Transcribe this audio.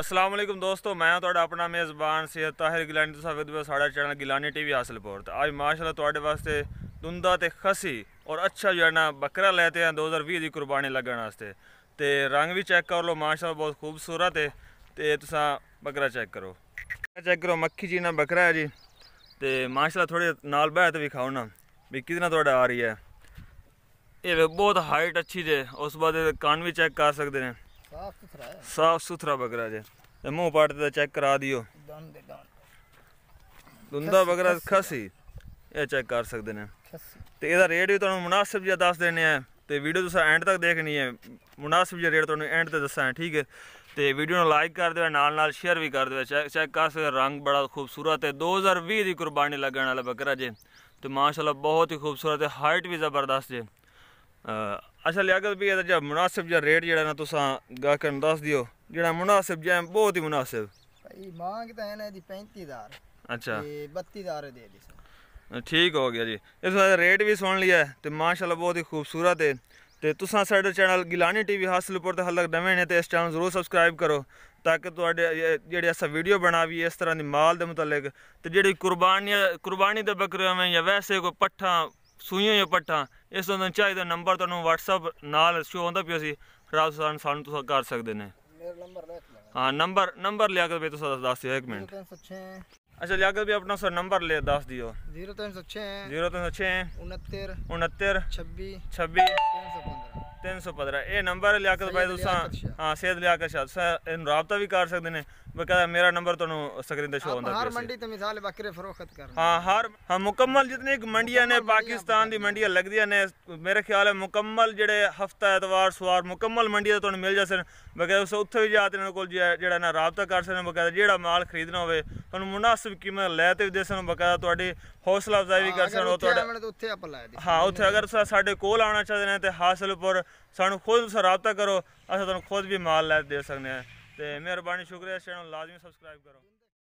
असलम दोस्तों ਮੈਂ ਤੁਹਾਡਾ ਆਪਣਾ ਮੇਜ਼ਬਾਨ ਸਿਹਤ ਤਾਹਿਰ ਗਿਲਾਨੀ ਤੁਸੀਂ ਵੇਖਦੇ ਹੋ ਸਾਡਾ ਚੈਨਲ ਗਿਲਾਨੀ ਟੀਵੀ ਹਾਸਲਪੁਰ ਤੇ ਅੱਜ ਮਾਸ਼ਾਅੱਲਾ ਤੁਹਾਡੇ ਵਾਸਤੇ ਦੁੰਦਾ ਤੇ ਖਸੀ ਔਰ ਅੱਛਾ ਜਿਹੜਾ ਬੱਕਰਾ ਲੈਤੇ ਆ 2020 ਦੀ ਕੁਰਬਾਨੀ ਲੱਗਣ ਵਾਸਤੇ ਤੇ ਰੰਗ ਵੀ ਚੈੱਕ ਕਰ ਲਓ ਮਾਸ਼ਾਅੱਲਾ ਬਹੁਤ ਖੂਬਸੂਰਤ ਹੈ ਤੇ ਤੁਸੀਂ ਬੱਕਰਾ ਚੈੱਕ ਕਰੋ ਚੈੱਕ ਕਰੋ ਮੱਖੀ ਜੀ ਨਾਲ ਬੱਕਰਾ ਹੈ ਜੀ ਤੇ ਮਾਸ਼ਾਅੱਲਾ ਥੋੜੇ ਨਾਲ ਬਹਿ ਤੇ ਵਿਖਾਓ ਨਾ ਵੀ ਕਿਦਨਾ ਤੁਹਾਡਾ ਆ ਰਹੀ ਹੈ ਇਹ ਬਹੁਤ ਹਾਈਟ ਅੱਛੀ ਜੇ ਉਸ ਬਾਅਦ ਕੰਨ ਵੀ ਚੈੱਕ ਕਰ ਸਕਦੇ ਨੇ ਸਾਫ ਸੁਥਰਾ ਹੈ ਸਾਫ ਸੁਥਰਾ ਬਗਰਾ ਜੇ ਤੇ ਮੂੰਹ ਪਾਟ ਦਾ ਚੈੱਕ ਕਰਾ ਦਿਓ ਦੁੰਦਾ ਬਗਰਾ ਖਸੀ ਇਹ ਚੈੱਕ ਕਰ ਸਕਦੇ ਨੇ ਤੇ ਇਹਦਾ ਰੇਟ ਵੀ ਤੁਹਾਨੂੰ ਮੁਨਾਸਬ ਜਿਹਾ ਦੱਸ ਦੇਣੇ ਆ ਤੇ ਵੀਡੀਓ ਤੁਸੀਂ ਐਂਡ ਤੱਕ ਦੇਖਣੀ ਹੈ ਮੁਨਾਸਬ ਜਿਹਾ ਰੇਟ ਤੁਹਾਨੂੰ ਐਂਡ ਤੇ ਦੱਸਾਂ ਠੀਕ ਹੈ ਤੇ ਵੀਡੀਓ ਨੂੰ ਲਾਈਕ ਕਰ ਦਿਓ ਨਾਲ ਨਾਲ ਸ਼ੇਅਰ ਵੀ ਕਰ ਦਿਓ ਚੈੱਕ ਕਰ ਸਕਦੇ ਰੰਗ ਬੜਾ ਖੂਬਸੂਰਤ ਹੈ 2020 ਦੀ ਕੁਰਬਾਨੀ ਲੱਗਣ ਵਾਲਾ ਬੱਕਰਾ ਜੇ ਤੇ ਮਾਸ਼ਾਅੱਲਾ ਬਹੁਤ ਹੀ ਖੂਬਸੂਰਤ ਹੈ ਹਾਈਟ ਵੀ ਜ਼ਬਰਦਸਤ ਜੇ ਅੱਛਾ ਲਿਆਕਤ ਵੀ ਇਹਦਾ ਜਿਹੜਾ ਮੁਨਾਸਿਬ ਜਿਹਾ ਰੇਟ ਜਿਹੜਾ ਨਾ ਤੁਸੀਂ ਗਾ ਕੇ ਦੱਸ ਦਿਓ ਜਿਹੜਾ ਮੁਨਾਸਿਬ ਜਿਹਾ ਬਹੁਤ ਹੀ ਮੁਨਾਸਿਬ ਭਾਈ ਮੰਗ ਤਾਂ ਇਹਨਾਂ ਦੀ 35000 ਅੱਛਾ ਤੇ 32000 ਦੇ ਦੇ ਠੀਕ ਹੋ ਗਿਆ ਜੀ ਇਸ ਦਾ ਰੇਟ ਵੀ ਸੁਣ ਲਿਆ ਤੇ ਮਾਸ਼ਾਅੱਲਾ ਬਹੁਤ ਹੀ ਖੂਬਸੂਰਤ ਹੈ ਤੇ ਤੁਸੀਂ ਸਾਡੇ ਚੈਨਲ ਗਿਲਾਨੀ ਟੀਵੀ ਹਾਸਲਪੁਰ ਤੇ ਹਲਕ ਨਵੇਂ ਨੇ ਤੇ ਇਸ ਚੈਨਲ ਜ਼ਰੂਰ ਸਬਸਕ੍ਰਾਈਬ ਕਰੋ ਤਾਂ ਕਿ ਤੁਹਾਡੇ ਜਿਹੜੇ ਅਸਾਂ ਵੀਡੀਓ ਬਣਾਵੀ ਇਸ ਤਰ੍ਹਾਂ ਦੀ ਮਾਲ ਦੇ ਮੁਤਲਕ ਤੇ ਜਿਹੜੀ ਕੁਰਬਾਨੀ ਕੁਰਬਾਨੀ ਦੇ ਬੱਕਰੇ ਹੋਵੇ ਜਾਂ ਵੈਸੇ ਕੋ ਪੱਠਾ ਸੂਈਆਂ ਜਾਂ ਪੱਟਾਂ ਇਸ ਤੁਹਾਨੂੰ ਚਾਹੀਦਾ ਨੰਬਰ ਤੁਹਾਨੂੰ WhatsApp ਨਾਲ ਸ਼ੋ ਹੁੰਦਾ ਪਿਆ ਸੀ ਰਾਤ ਸਾਨੂੰ ਸਾਨੂੰ ਤੁਸੀਂ ਕਰ ਸਕਦੇ ਨੇ ਮੇਰਾ ਨੰਬਰ ਲੈ ਹਾਂ ਨੰਬਰ ਨੰਬਰ ਲਿਆ ਕੇ ਤੁਸੀਂ ਦੱਸ ਦਿਓ 1 ਮਿੰਟ ਅੱਛਾ ਲਿਆ ਕੇ ਵੀ ਆਪਣਾ ਸਰ ਨੰਬਰ ਲੈ ਦੱਸ ਦਿਓ 0306 0306 69 69 26 26 315 315 ਇਹ ਨੰਬਰ ਲਿਆ ਕੇ ਤੁਸੀਂ ਹਾਂ ਸੇਧ ਲਿਆ ਕੇ ਸ਼ਾਇਦ ਇਹਨੂੰ ਰਾਬਤਾ ਵੀ ਕਰ ਸਕਦੇ ਨੇ ਬਕਾਇਆ ਮੇਰਾ ਨੰਬਰ ਤੁਹਾਨੂੰ ਸਕਰੀਨ ਤੇ ਸ਼ੋ ਹੁੰਦਾ ਹੈ ਹਰ ਮੰਡੀ ਤੇ ਮਿਸਾਲ ਬੱਕਰੇ ਫਰੋਖਤ ਕਰ ਹਾਂ ਹਰ ਹਾਂ ਮੁਕੰਮਲ ਜਿੰਨੇ ਮੰਡੀਆਂ ਨੇ ਪਾਕਿਸਤਾਨ ਦੀ ਮੰਡੀਆਂ ਲੱਗਦੀਆਂ ਨੇ ਮੇਰੇ ਖਿਆਲ ਹੈ ਮੁਕੰਮਲ ਜਿਹੜੇ ਹਫਤਾ ਐਤਵਾਰ ਸਵਾਰ ਮੁਕੰਮਲ ਮੰਡੀ ਤੁਹਾਨੂੰ ਮਿਲ ਜਾ ਸਰ ਬਕਾਇਆ ਉਸ ਉੱਥੇ ਵੀ ਜਾ ਤੇ ਇਹਨਾਂ ਕੋਲ ਜਿਹੜਾ ਨਾ ਰਾਬਤਾ ਕਰ ਸਕਦੇ ਬਕਾਇਆ ਜਿਹੜਾ ਮਾਲ ਖਰੀਦਣਾ ਹੋਵੇ ਤੁਹਾਨੂੰ ਮੁਨਾਸਬ ਕੀਮਤ ਲੈ ਤੇ ਦੇ ਸਕਣ ਬਕਾਇਆ ਤੁਹਾਡੇ ਹੌਸਲਾ ਅਫਜ਼ਾਈ ਵੀ ਕਰ ਸਕਣ ਉਹ ਤੁਹਾਡਾ ਉੱਥੇ ਆਪ ਲਾਇਆ ਦੇ ਹਾਂ ਉੱਥੇ ਅਗਰ ਸਾਡੇ ਕੋਲ ਆਉਣਾ ਚਾਹਦੇ ਨੇ ਤੇ ਹਾਸਲਪੁਰ ਸਾਨੂੰ ਖੁਦ ਸਰਾਬਤਾ ਕਰੋ ਅਸੀਂ ਤੁਹਾਨੂੰ ਖੁਦ ਵੀ ਮਾਲ ਲੈ ਦੇ ਸਕਦੇ ਹਾਂ ਤੇ ਮਿਹਰਬਾਨੀ ਸ਼ੁਕਰੀਆ ਚੈਨਲ ਲਾਜ਼ਮੀ ਸਬਸਕ੍ਰਾਈਬ ਕਰੋ